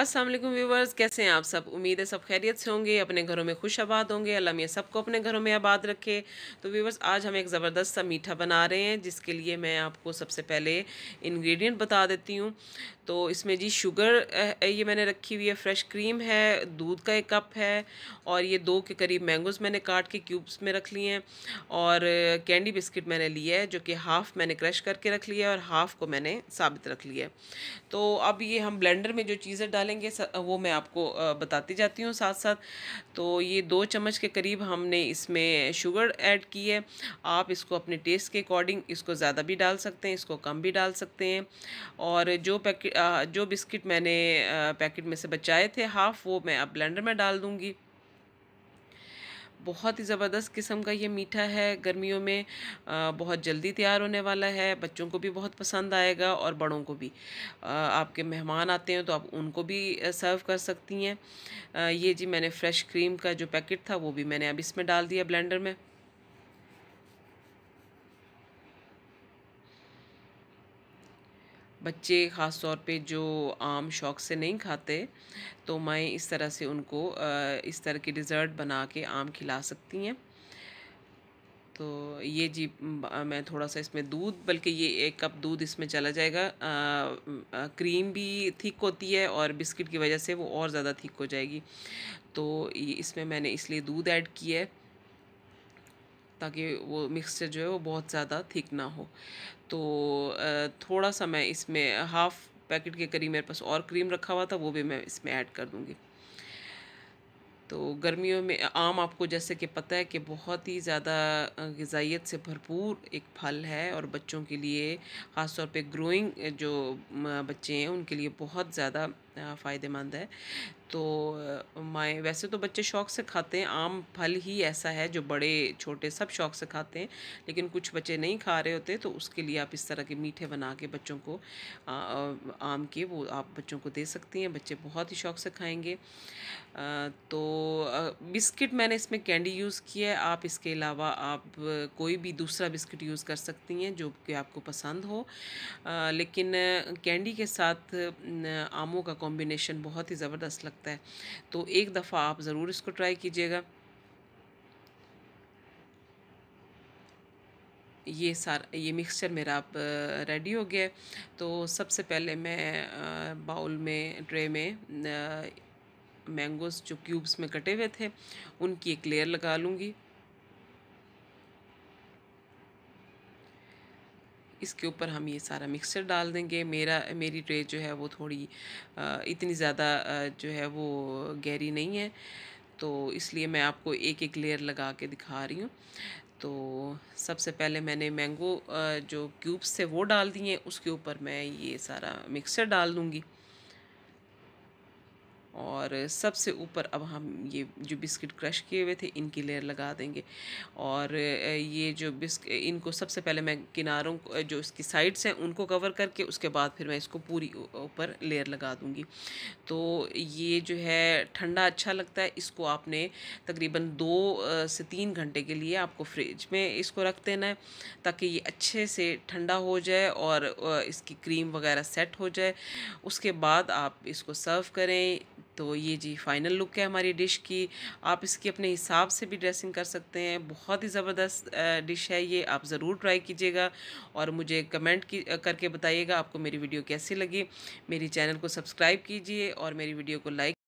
अस्सलाम वालेकुम व्यूवर्स कैसे हैं आप सब उम्मीद है सब खैरियत से होंगे अपने घरों में खुश आबाद होंगे अल्लाह सबको अपने घरों में आबाद रखे तो व्यूवर्स आज हम एक ज़बरदस्त सा मीठा बना रहे हैं जिसके लिए मैं आपको सबसे पहले इंग्रेडिएंट बता देती हूँ तो इसमें जी शुगर ये मैंने रखी हुई है फ्रेश क्रीम है दूध का एक कप है और ये दो के करीब मैंगोज़ मैंने काट के क्यूब्स में रख लिए हैं और कैंडी बिस्किट मैंने लिया है जो कि हाफ़ मैंने क्रश करके रख लिया है और हाफ़ को मैंने साबित रख लिया है तो अब ये हम ब्लेंडर में जो चीज़ें डालेंगे वो मैं आपको बताती जाती हूँ साथ साथ तो ये दो चम्मच के करीब हमने इसमें शुगर ऐड की है आप इसको अपने टेस्ट के अकॉर्डिंग इसको ज़्यादा भी डाल सकते हैं इसको कम भी डाल सकते हैं और जो पैकेट जो बिस्किट मैंने पैकेट में से बचाए थे हाफ़ वो मैं अब ब्लेंडर में डाल दूँगी बहुत ही ज़बरदस्त किस्म का ये मीठा है गर्मियों में बहुत जल्दी तैयार होने वाला है बच्चों को भी बहुत पसंद आएगा और बड़ों को भी आपके मेहमान आते हैं तो आप उनको भी सर्व कर सकती हैं ये जी मैंने फ़्रेश क्रीम का जो पैकेट था वो भी मैंने अब इसमें डाल दिया ब्लेंडर में बच्चे ख़ास तौर पे जो आम शौक से नहीं खाते तो मैं इस तरह से उनको इस तरह की डिज़र्ट बना के आम खिला सकती हैं तो ये जी मैं थोड़ा सा इसमें दूध बल्कि ये एक कप दूध इसमें चला जाएगा आ, आ, क्रीम भी थिक होती है और बिस्किट की वजह से वो और ज़्यादा थिक हो जाएगी तो इसमें मैंने इसलिए दूध ऐड किया है ताकि वो मिक्सचर जो है वो बहुत ज़्यादा थिक ना हो तो थोड़ा सा मैं इसमें हाफ़ पैकेट के करीब मेरे पास और क्रीम रखा हुआ था वो भी मैं इसमें ऐड कर दूँगी तो गर्मियों में आम आपको जैसे कि पता है कि बहुत ही ज़्यादा गजाइत से भरपूर एक फल है और बच्चों के लिए ख़ासतौर पे ग्रोइंग जो बच्चे हैं उनके लिए बहुत ज़्यादा फ़ायदेमंद है तो माए वैसे तो बच्चे शौक से खाते हैं आम फल ही ऐसा है जो बड़े छोटे सब शौक से खाते हैं लेकिन कुछ बच्चे नहीं खा रहे होते तो उसके लिए आप इस तरह के मीठे बना के बच्चों को आम के वो आप बच्चों को दे सकती हैं बच्चे बहुत ही शौक से खाएंगे तो बिस्किट मैंने इसमें कैंडी यूज़ किया है आप इसके अलावा आप कोई भी दूसरा बिस्किट यूज़ कर सकती हैं जो कि आपको पसंद हो लेकिन कैंडी के साथ आमों का कॉम्बिनेशन बहुत ही ज़बरदस्त लगता है तो एक दफ़ा आप ज़रूर इसको ट्राई कीजिएगा ये सारा ये मिक्सचर मेरा अब रेडी हो गया है तो सबसे पहले मैं बाउल में ट्रे में मैंगोज़ जो क्यूब्स में कटे हुए थे उनकी एक लेयर लगा लूँगी इसके ऊपर हम ये सारा मिक्सचर डाल देंगे मेरा मेरी ट्रे जो है वो थोड़ी इतनी ज़्यादा जो है वो गहरी नहीं है तो इसलिए मैं आपको एक एक लेयर लगा के दिखा रही हूँ तो सबसे पहले मैंने मैंगो जो क्यूब्स थे वो डाल दिए उसके ऊपर मैं ये सारा मिक्सचर डाल दूँगी और सबसे ऊपर अब हम ये जो बिस्किट क्रश किए हुए थे इनकी लेयर लगा देंगे और ये जो बिस्क इनको सबसे पहले मैं किनारों जो इसकी साइड्स हैं उनको कवर करके उसके बाद फिर मैं इसको पूरी ऊपर लेयर लगा दूँगी तो ये जो है ठंडा अच्छा लगता है इसको आपने तकरीबन दो से तीन घंटे के लिए आपको फ्रिज में इसको रख देना है ताकि ये अच्छे से ठंडा हो जाए और इसकी क्रीम वगैरह सेट हो जाए उसके बाद आप इसको सर्व करें तो ये जी फाइनल लुक है हमारी डिश की आप इसकी अपने हिसाब से भी ड्रेसिंग कर सकते हैं बहुत ही ज़बरदस्त डिश है ये आप ज़रूर ट्राई कीजिएगा और मुझे कमेंट की करके बताइएगा आपको मेरी वीडियो कैसी लगी मेरी चैनल को सब्सक्राइब कीजिए और मेरी वीडियो को लाइक